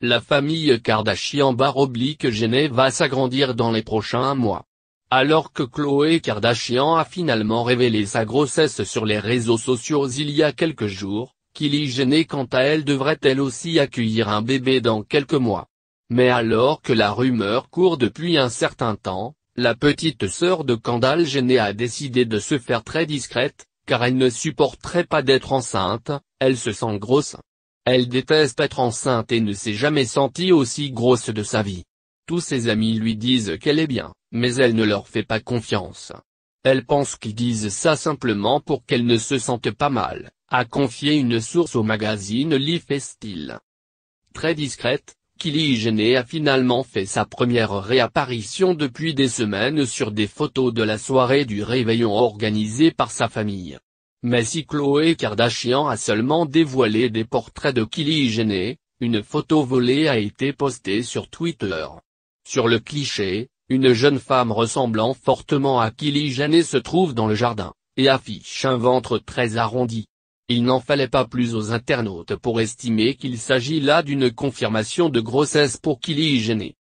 La famille Kardashian oblique Gêné va s'agrandir dans les prochains mois. Alors que Chloé Kardashian a finalement révélé sa grossesse sur les réseaux sociaux il y a quelques jours, Kylie Jenner quant à elle devrait elle aussi accueillir un bébé dans quelques mois. Mais alors que la rumeur court depuis un certain temps, la petite sœur de Kendall Jenner a décidé de se faire très discrète, car elle ne supporterait pas d'être enceinte, elle se sent grosse. Elle déteste être enceinte et ne s'est jamais sentie aussi grosse de sa vie. Tous ses amis lui disent qu'elle est bien, mais elle ne leur fait pas confiance. Elle pense qu'ils disent ça simplement pour qu'elle ne se sente pas mal, a confié une source au magazine Life Style. Très discrète, Kylie Jenner a finalement fait sa première réapparition depuis des semaines sur des photos de la soirée du réveillon organisée par sa famille. Mais si Chloé Kardashian a seulement dévoilé des portraits de Kylie Jenner, une photo volée a été postée sur Twitter. Sur le cliché, une jeune femme ressemblant fortement à Kylie Jenner se trouve dans le jardin, et affiche un ventre très arrondi. Il n'en fallait pas plus aux internautes pour estimer qu'il s'agit là d'une confirmation de grossesse pour Kylie Jenner.